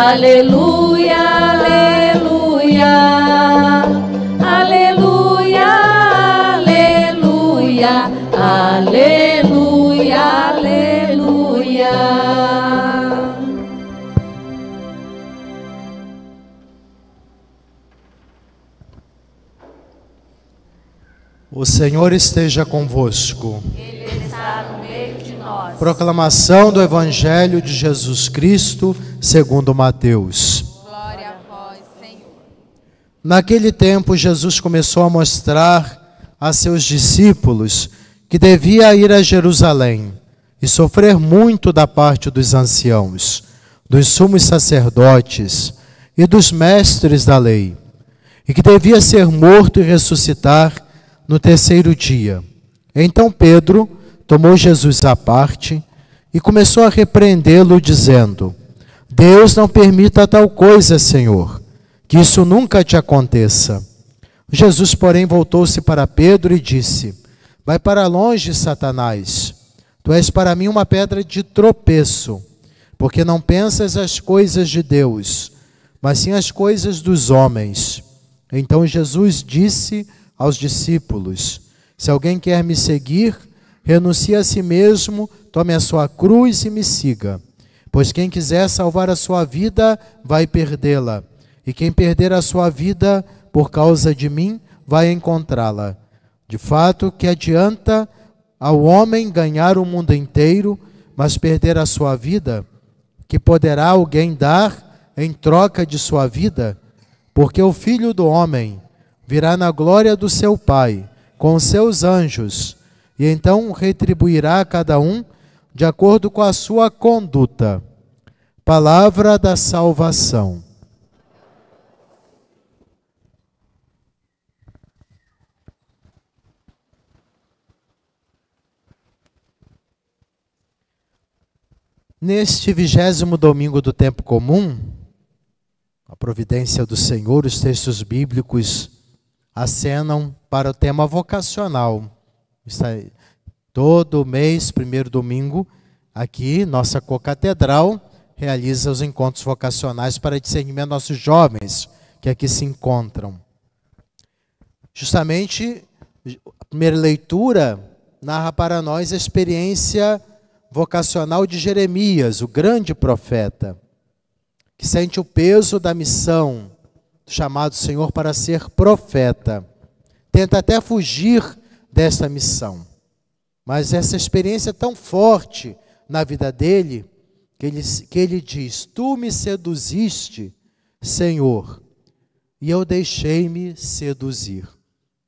Aleluia, aleluia. Aleluia, aleluia. Aleluia, aleluia. O Senhor esteja convosco. Proclamação do Evangelho de Jesus Cristo, segundo Mateus. Glória a vós, Senhor. Naquele tempo, Jesus começou a mostrar a seus discípulos que devia ir a Jerusalém e sofrer muito da parte dos anciãos, dos sumos sacerdotes e dos mestres da lei, e que devia ser morto e ressuscitar no terceiro dia. Então Pedro Tomou Jesus à parte e começou a repreendê-lo, dizendo: Deus não permita tal coisa, Senhor, que isso nunca te aconteça. Jesus, porém, voltou-se para Pedro e disse: Vai para longe, Satanás. Tu és para mim uma pedra de tropeço, porque não pensas as coisas de Deus, mas sim as coisas dos homens. Então Jesus disse aos discípulos: Se alguém quer me seguir, renuncie a si mesmo, tome a sua cruz e me siga. Pois quem quiser salvar a sua vida, vai perdê-la. E quem perder a sua vida por causa de mim, vai encontrá-la. De fato, que adianta ao homem ganhar o mundo inteiro, mas perder a sua vida? Que poderá alguém dar em troca de sua vida? Porque o filho do homem virá na glória do seu Pai, com seus anjos e então retribuirá a cada um de acordo com a sua conduta. Palavra da salvação. Neste vigésimo domingo do tempo comum, a providência do Senhor, os textos bíblicos acenam para o tema vocacional Todo mês, primeiro domingo, aqui, nossa co-catedral realiza os encontros vocacionais para discernimento dos nossos jovens que aqui é se encontram. Justamente, a primeira leitura narra para nós a experiência vocacional de Jeremias, o grande profeta, que sente o peso da missão do chamado Senhor para ser profeta. Tenta até fugir desta missão. Mas essa experiência é tão forte na vida dele que ele, que ele diz: Tu me seduziste, Senhor, e eu deixei-me seduzir.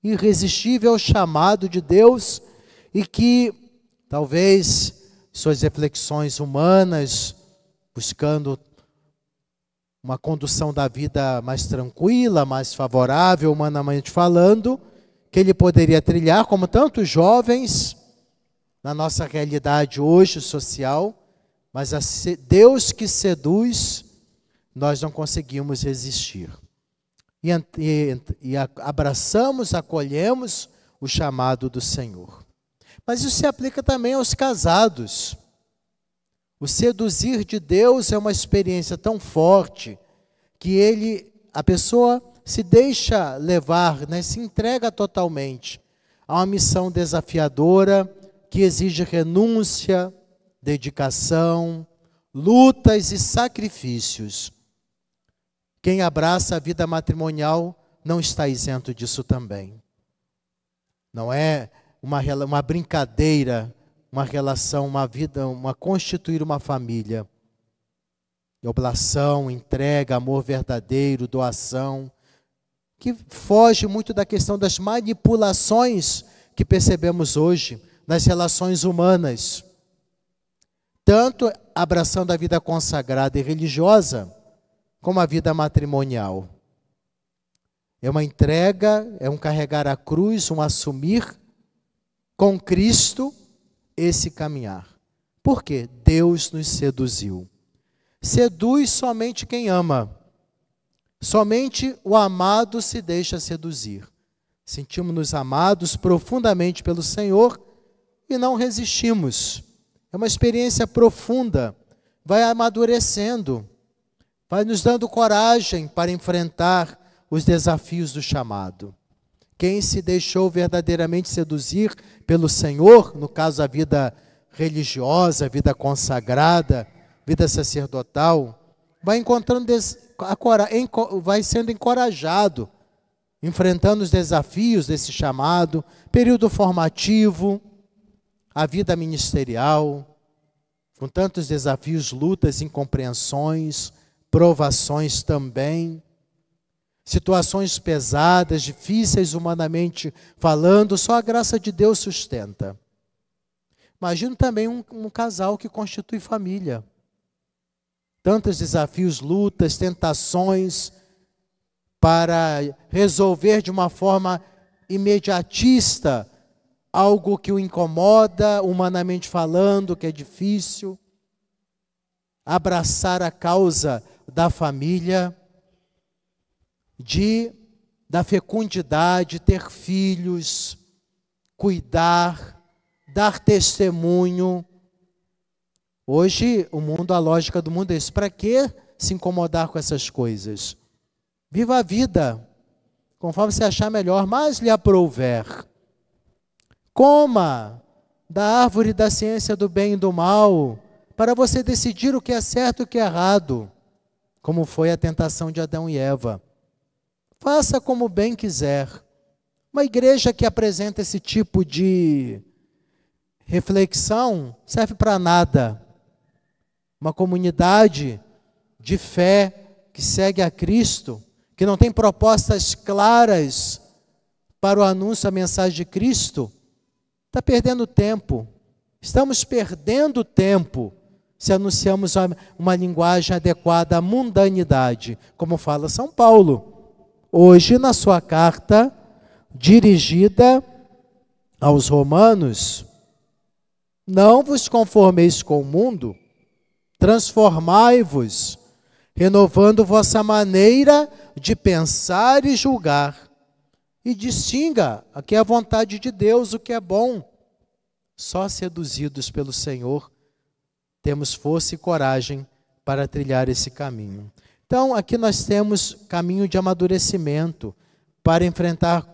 Irresistível é chamado de Deus e que talvez suas reflexões humanas, buscando uma condução da vida mais tranquila, mais favorável, humanamente falando, que ele poderia trilhar, como tantos jovens na nossa realidade hoje social, mas a Deus que seduz, nós não conseguimos resistir. E, e, e abraçamos, acolhemos o chamado do Senhor. Mas isso se aplica também aos casados. O seduzir de Deus é uma experiência tão forte que ele, a pessoa se deixa levar, né, se entrega totalmente a uma missão desafiadora que exige renúncia, dedicação, lutas e sacrifícios. Quem abraça a vida matrimonial não está isento disso também. Não é uma, uma brincadeira, uma relação, uma vida, uma constituir uma família. Oblação, entrega, amor verdadeiro, doação, que foge muito da questão das manipulações que percebemos hoje nas relações humanas, tanto abraçando a vida consagrada e religiosa, como a vida matrimonial. É uma entrega, é um carregar a cruz, um assumir com Cristo esse caminhar. Por quê? Deus nos seduziu. Seduz somente quem ama. Somente o amado se deixa seduzir. Sentimos-nos amados profundamente pelo Senhor e não resistimos. É uma experiência profunda, vai amadurecendo, vai nos dando coragem para enfrentar os desafios do chamado. Quem se deixou verdadeiramente seduzir pelo Senhor, no caso a vida religiosa, a vida consagrada, vida sacerdotal, vai encontrando des, vai sendo encorajado, enfrentando os desafios desse chamado, período formativo, a vida ministerial, com tantos desafios, lutas, incompreensões, provações também, situações pesadas, difíceis humanamente falando, só a graça de Deus sustenta. Imagino também um, um casal que constitui família tantos desafios, lutas, tentações, para resolver de uma forma imediatista algo que o incomoda, humanamente falando, que é difícil. Abraçar a causa da família, de da fecundidade, ter filhos, cuidar, dar testemunho, Hoje, o mundo, a lógica do mundo é isso. Para que se incomodar com essas coisas? Viva a vida, conforme você achar melhor, mas lhe aprouver. Coma da árvore da ciência do bem e do mal, para você decidir o que é certo e o que é errado, como foi a tentação de Adão e Eva. Faça como bem quiser. Uma igreja que apresenta esse tipo de reflexão serve para nada, uma comunidade de fé que segue a Cristo, que não tem propostas claras para o anúncio a mensagem de Cristo, está perdendo tempo. Estamos perdendo tempo se anunciamos uma, uma linguagem adequada à mundanidade, como fala São Paulo, hoje na sua carta dirigida aos Romanos. Não vos conformeis com o mundo, transformai-vos, renovando vossa maneira de pensar e julgar, e distinga a que é a vontade de Deus, o que é bom. Só seduzidos pelo Senhor temos força e coragem para trilhar esse caminho. Então, aqui nós temos caminho de amadurecimento para enfrentar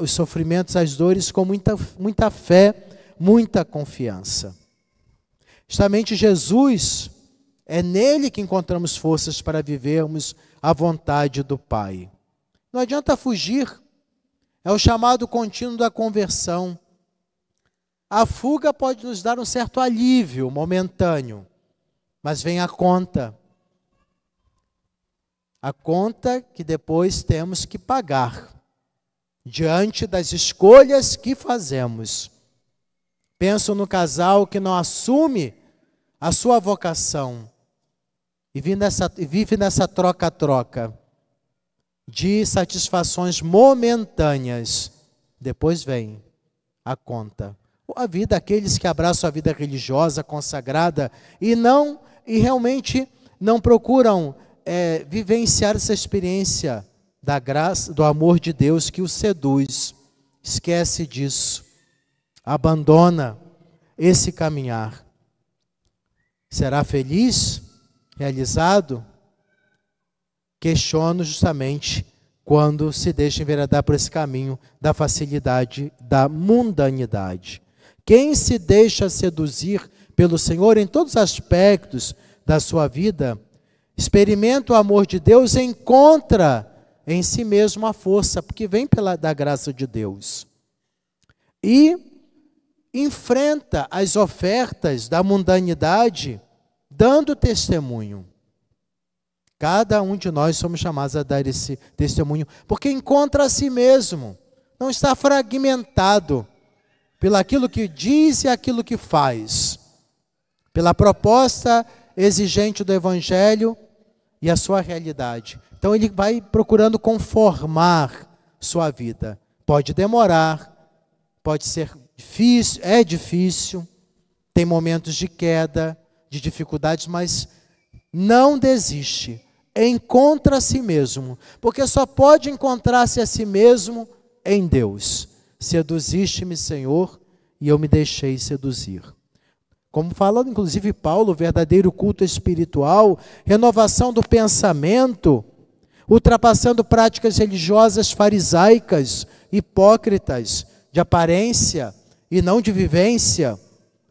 os sofrimentos, as dores com muita, muita fé, muita confiança. Justamente Jesus, é nele que encontramos forças para vivermos a vontade do Pai. Não adianta fugir, é o chamado contínuo da conversão. A fuga pode nos dar um certo alívio momentâneo, mas vem a conta. A conta que depois temos que pagar diante das escolhas que fazemos. Penso no casal que não assume a sua vocação e vive nessa, vive nessa troca-troca de satisfações momentâneas, depois vem a conta. A vida, aqueles que abraçam a vida religiosa, consagrada, e não, e realmente não procuram é, vivenciar essa experiência da graça, do amor de Deus que o seduz. Esquece disso. Abandona esse caminhar será feliz, realizado? Questiono justamente quando se deixa enveredar por esse caminho da facilidade, da mundanidade. Quem se deixa seduzir pelo Senhor em todos os aspectos da sua vida, experimenta o amor de Deus e encontra em si mesmo a força, porque vem pela, da graça de Deus. E enfrenta as ofertas da mundanidade dando testemunho. Cada um de nós somos chamados a dar esse testemunho, porque encontra a si mesmo, não está fragmentado pelo aquilo que diz e aquilo que faz, pela proposta exigente do evangelho e a sua realidade. Então ele vai procurando conformar sua vida. Pode demorar, pode ser Difícil, é difícil, tem momentos de queda, de dificuldades, mas não desiste. Encontra a si mesmo, porque só pode encontrar-se a si mesmo em Deus. Seduziste-me, Senhor, e eu me deixei seduzir. Como fala inclusive Paulo, verdadeiro culto espiritual, renovação do pensamento, ultrapassando práticas religiosas farisaicas, hipócritas, de aparência, e não de vivência,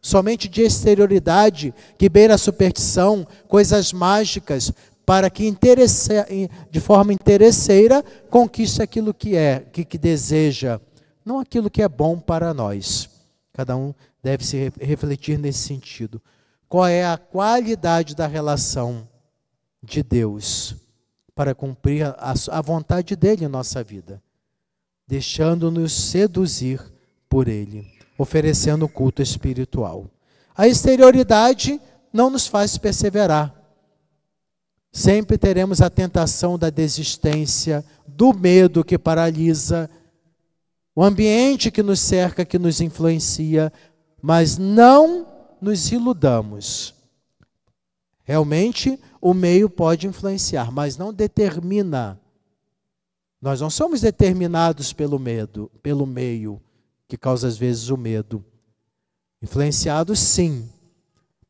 somente de exterioridade, que beira a superstição, coisas mágicas, para que de forma interesseira conquiste aquilo que é, que, que deseja, não aquilo que é bom para nós. Cada um deve se refletir nesse sentido. Qual é a qualidade da relação de Deus para cumprir a, a vontade dele em nossa vida, deixando-nos seduzir por ele? oferecendo culto espiritual. A exterioridade não nos faz perseverar. Sempre teremos a tentação da desistência, do medo que paralisa, o ambiente que nos cerca, que nos influencia, mas não nos iludamos. Realmente, o meio pode influenciar, mas não determina. Nós não somos determinados pelo medo, pelo meio que causa às vezes o medo. Influenciado, sim,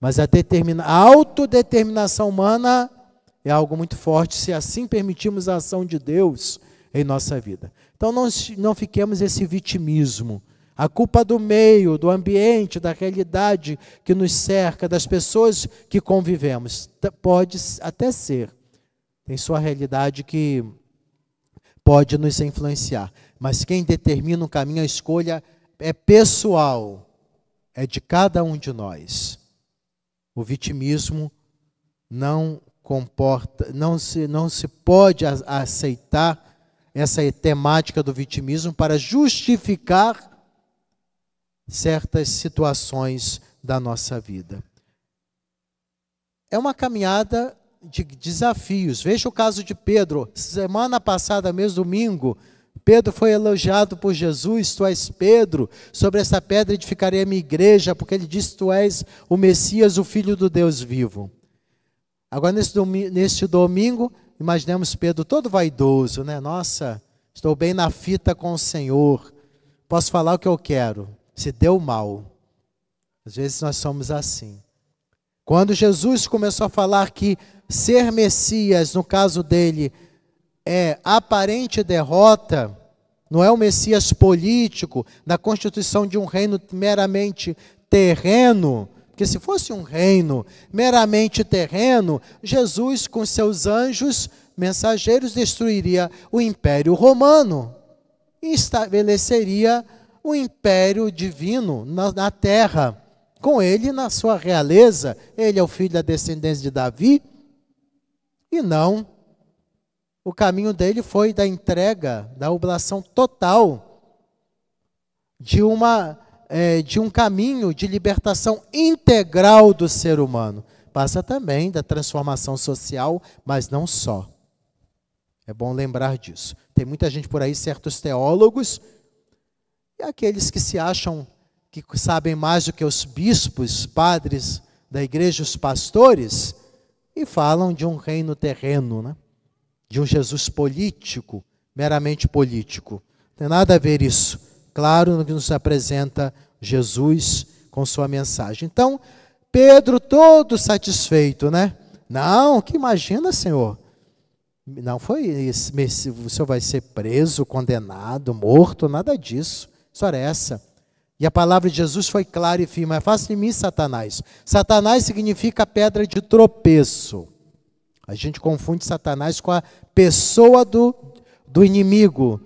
mas a, determina, a autodeterminação humana é algo muito forte se assim permitirmos a ação de Deus em nossa vida. Então não, não fiquemos esse vitimismo. A culpa do meio, do ambiente, da realidade que nos cerca, das pessoas que convivemos. Pode até ser. Tem sua realidade que pode nos influenciar mas quem determina o caminho, a escolha é pessoal, é de cada um de nós. O vitimismo não comporta, não se, não se pode aceitar essa temática do vitimismo para justificar certas situações da nossa vida. É uma caminhada de desafios. Veja o caso de Pedro. Semana passada, mês domingo, Pedro foi elogiado por Jesus: Tu és Pedro, sobre essa pedra edificarei a minha igreja, porque ele disse: Tu és o Messias, o Filho do Deus vivo. Agora, nesse domingo, neste domingo, imaginemos Pedro todo vaidoso, né? Nossa, estou bem na fita com o Senhor, posso falar o que eu quero, se deu mal. Às vezes nós somos assim. Quando Jesus começou a falar que ser Messias, no caso dele, é aparente derrota, não é o Messias político, da constituição de um reino meramente terreno. Porque se fosse um reino meramente terreno, Jesus com seus anjos mensageiros destruiria o império romano e estabeleceria o império divino na, na terra. Com ele, na sua realeza, ele é o filho da descendência de Davi e não o caminho dele foi da entrega, da oblação total de, uma, é, de um caminho de libertação integral do ser humano. Passa também da transformação social, mas não só. É bom lembrar disso. Tem muita gente por aí, certos teólogos, e aqueles que se acham que sabem mais do que os bispos, padres da igreja, os pastores, e falam de um reino terreno, né? de um Jesus político, meramente político. Não tem nada a ver isso. Claro no que nos apresenta Jesus com sua mensagem. Então, Pedro todo satisfeito, né? Não, que imagina, Senhor. Não foi isso. O senhor vai ser preso, condenado, morto, nada disso. Só era essa. E a palavra de Jesus foi clara e firme. É Faça de mim, Satanás. Satanás significa pedra de tropeço. A gente confunde Satanás com a pessoa do, do inimigo,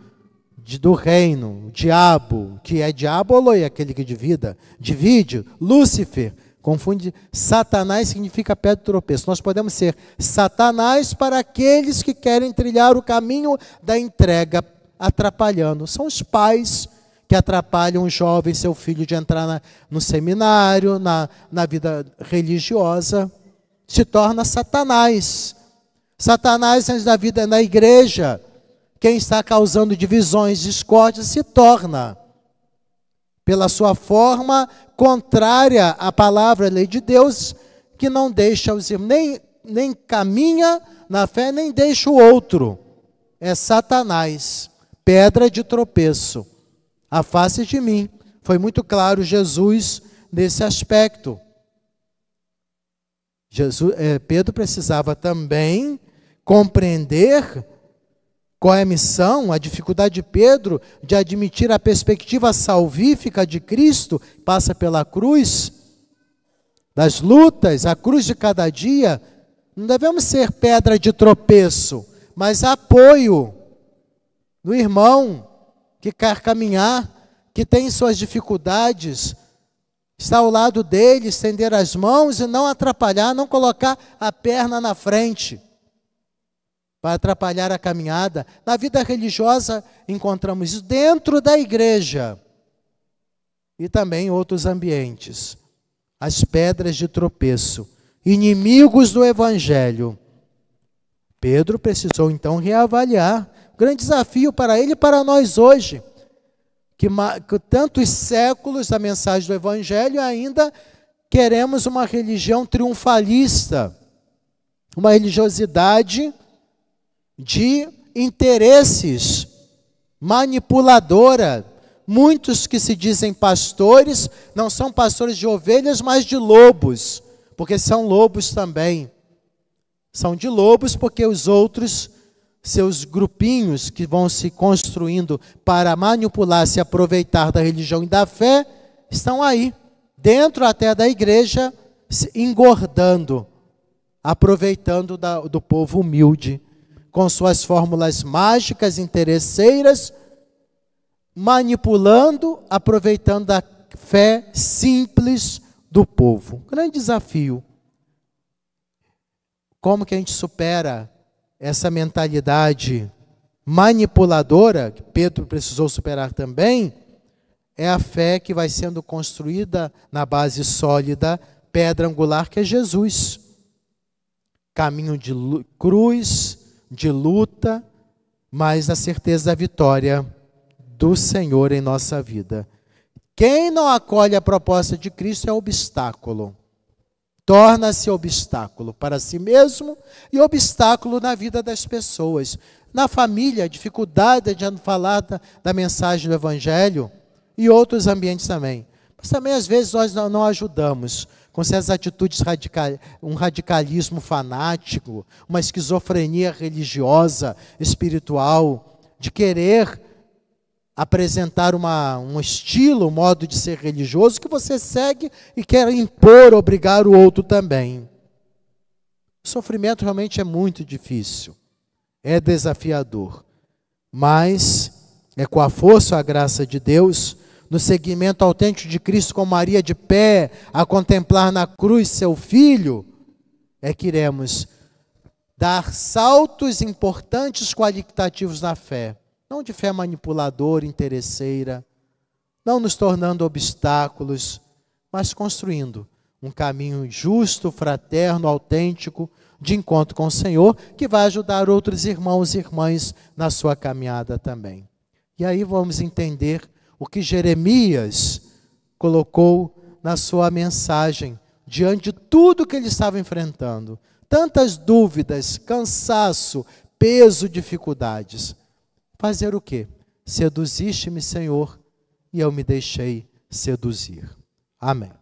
de, do reino, o diabo, que é diabolo e aquele que divida, divide, Lúcifer. Confunde, Satanás significa pé do tropeço. Nós podemos ser Satanás para aqueles que querem trilhar o caminho da entrega, atrapalhando. São os pais que atrapalham o jovem, seu filho, de entrar na, no seminário, na, na vida religiosa se torna Satanás. Satanás, antes da vida na igreja, quem está causando divisões, discórdias, se torna, pela sua forma contrária à palavra, à lei de Deus, que não deixa os irmãos, nem, nem caminha na fé, nem deixa o outro. É Satanás, pedra de tropeço. Afaste de mim. Foi muito claro Jesus nesse aspecto. Jesus, é, Pedro precisava também compreender qual é a missão, a dificuldade de Pedro de admitir a perspectiva salvífica de Cristo, passa pela cruz, das lutas, a cruz de cada dia. Não devemos ser pedra de tropeço, mas apoio no irmão que quer caminhar, que tem suas dificuldades, estar ao lado dele, estender as mãos e não atrapalhar, não colocar a perna na frente para atrapalhar a caminhada. Na vida religiosa encontramos isso dentro da igreja e também em outros ambientes. As pedras de tropeço, inimigos do evangelho. Pedro precisou então reavaliar. Grande desafio para ele e para nós hoje que, que tantos séculos da mensagem do Evangelho ainda queremos uma religião triunfalista, uma religiosidade de interesses, manipuladora. Muitos que se dizem pastores não são pastores de ovelhas, mas de lobos, porque são lobos também. São de lobos porque os outros seus grupinhos que vão se construindo para manipular, se aproveitar da religião e da fé, estão aí, dentro até da igreja, engordando, aproveitando da, do povo humilde, com suas fórmulas mágicas, interesseiras, manipulando, aproveitando da fé simples do povo. Grande desafio. Como que a gente supera essa mentalidade manipuladora, que Pedro precisou superar também, é a fé que vai sendo construída na base sólida, pedra angular, que é Jesus. Caminho de cruz, de luta, mas na certeza da vitória do Senhor em nossa vida. Quem não acolhe a proposta de Cristo é obstáculo torna-se obstáculo para si mesmo e obstáculo na vida das pessoas. Na família, dificuldade de falar da, da mensagem do Evangelho e outros ambientes também. Mas também, às vezes, nós não, não ajudamos com certas atitudes radical, um radicalismo fanático, uma esquizofrenia religiosa, espiritual, de querer apresentar uma, um estilo, um modo de ser religioso que você segue e quer impor, obrigar o outro também. O sofrimento realmente é muito difícil, é desafiador, mas é com a força, a graça de Deus, no seguimento autêntico de Cristo com Maria de pé, a contemplar na cruz seu filho, é que iremos dar saltos importantes qualitativos na fé não de fé manipuladora, interesseira, não nos tornando obstáculos, mas construindo um caminho justo, fraterno, autêntico, de encontro com o Senhor, que vai ajudar outros irmãos e irmãs na sua caminhada também. E aí vamos entender o que Jeremias colocou na sua mensagem, diante de tudo que ele estava enfrentando tantas dúvidas, cansaço, peso, dificuldades fazer o quê? Seduziste-me, Senhor, e eu me deixei seduzir. Amém.